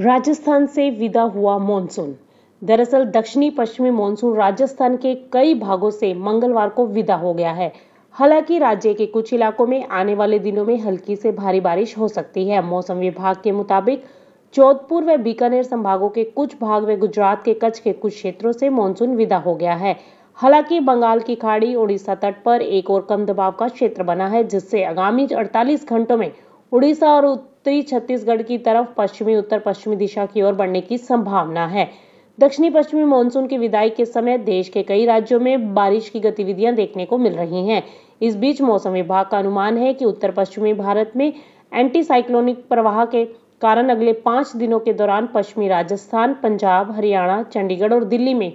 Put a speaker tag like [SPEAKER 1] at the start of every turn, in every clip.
[SPEAKER 1] राजस्थान से विदा हुआ मॉनसून दरअसल दक्षिणी पश्चिमी मॉनसून राजस्थान के कई भागों से मंगलवार को विदा हो गया है हालांकि राज्य के कुछ इलाकों में आने वाले दिनों में हल्की से भारी बारिश हो सकती है मौसम विभाग के मुताबिक जोधपुर व बीकानेर संभागों के कुछ भाग व गुजरात के कच्छ के कुछ क्षेत्रों से मानसून विदा हो गया है हालांकि बंगाल की खाड़ी उड़ीसा तट पर एक और कम दबाव का क्षेत्र बना है जिससे आगामी 48 घंटों में उड़ीसा और उत्तरी छत्तीसगढ़ की तरफ पश्चिमी उत्तर पश्चिमी दिशा की ओर बढ़ने की संभावना है दक्षिणी पश्चिमी मानसून की विदाई के समय देश के कई राज्यों में बारिश की गतिविधियां देखने को मिल रही हैं इस बीच मौसम विभाग का अनुमान है कि उत्तर पश्चिमी भारत में एंटी साइक्लोनिक प्रवाह के कारण अगले पांच दिनों के दौरान पश्चिमी राजस्थान पंजाब हरियाणा चंडीगढ़ और दिल्ली में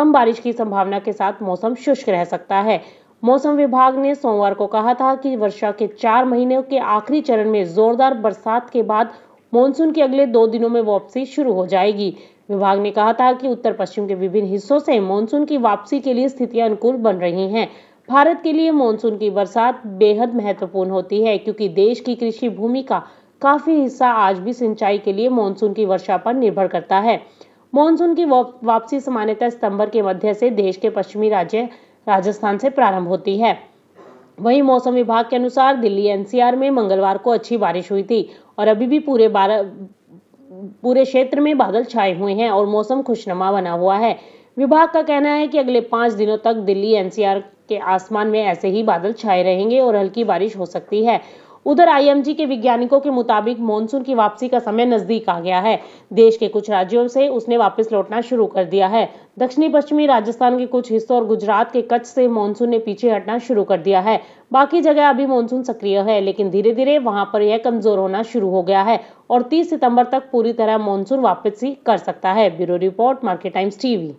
[SPEAKER 1] कम बारिश की संभावना के साथ मौसम शुष्क रह सकता है मौसम विभाग ने सोमवार को कहा था कि वर्षा के चार महीनों के आखिरी चरण में जोरदार बरसात के बाद मॉनसून के अगले दो दिनों में वापसी शुरू हो जाएगी विभाग ने कहा था कि उत्तर पश्चिम के विभिन्न हिस्सों से मॉनसून की वापसी के लिए स्थितियां अनुकूल बन रही हैं भारत के लिए मॉनसून की बरसात बेहद महत्वपूर्ण होती है क्योंकि देश की कृषि भूमि का काफी हिस्सा आज भी सिंचाई के लिए मॉनसून की वर्षा पर निर्भर करता है मॉनसून की वापसी सामान्यतः सितंबर के मध्य से देश के पश्चिमी राज्य राजस्थान से प्रारंभ होती है वहीं मौसम विभाग के अनुसार दिल्ली एनसीआर में मंगलवार को अच्छी बारिश हुई थी और अभी भी पूरे बारह पूरे क्षेत्र में बादल छाए हुए हैं और मौसम खुशनुमा बना हुआ है विभाग का कहना है कि अगले पांच दिनों तक दिल्ली एनसीआर के आसमान में ऐसे ही बादल छाए रहेंगे और हल्की बारिश हो सकती है उधर आईएमजी के वैज्ञानिकों के मुताबिक मानसून की वापसी का समय नजदीक आ गया है देश के कुछ राज्यों से उसने वापस लौटना शुरू कर दिया है दक्षिणी पश्चिमी राजस्थान के कुछ हिस्सों और गुजरात के कच्छ से मानसून ने पीछे हटना शुरू कर दिया है बाकी जगह अभी मानसून सक्रिय है लेकिन धीरे धीरे वहां पर यह कमजोर होना शुरू हो गया है और 30 सितंबर तक पूरी तरह मानसून वापसी कर सकता है bureau report Market Times TV